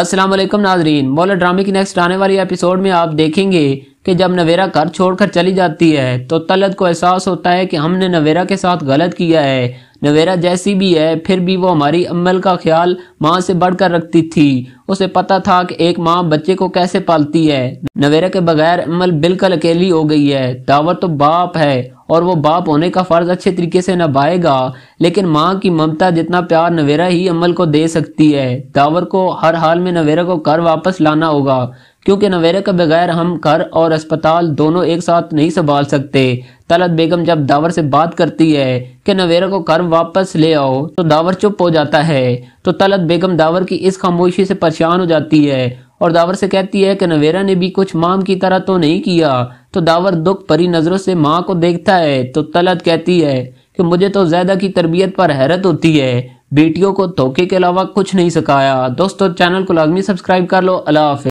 अस्सलाम वालेकुम नाजरीन मौला ड्रामे की नेक्स्ट आने वाली एपिसोड में आप देखेंगे कि जब नवेरा घर छोड़कर चली जाती है तो तलत को एहसास होता है कि हमने नवेरा के साथ गलत किया है नवेरा जैसी भी है फिर भी वो हमारी अम्मल का ख्याल माँ से बढ़कर रखती थी उसे पता था कि एक माँ बच्चे को कैसे पालती है नवेरा के बगैर अम्मल बिल्कुल अकेली हो गई है दावत तो बाप है और वो बाप होने का फ़र्ज़ अच्छे तरीके से नभाएगा लेकिन माँ की ममता जितना प्यार नवेरा ही अमल को दे सकती है दावर को हर हाल में नवेरा को घर वापस लाना होगा क्योंकि नवेरा के बगैर हम घर और अस्पताल दोनों एक साथ नहीं संभाल सकते तलत बेगम जब दावर से बात करती है कि नवेरा को घर वापस ले आओ तो दावर चुप हो जाता है तो तलत बेगम दावर की इस खामोशी से परेशान हो जाती है और दावर से कहती है कि नवेरा ने भी कुछ माम की तरह तो नहीं किया तो दावर दुख परी नजरों से माँ को देखता है तो तलत कहती है कि मुझे तो ज्यादा की तरबियत पर हैरत होती है बेटियों को धोखे के अलावा कुछ नहीं सिखाया दोस्तों चैनल को लाजमी सब्सक्राइब कर लो अला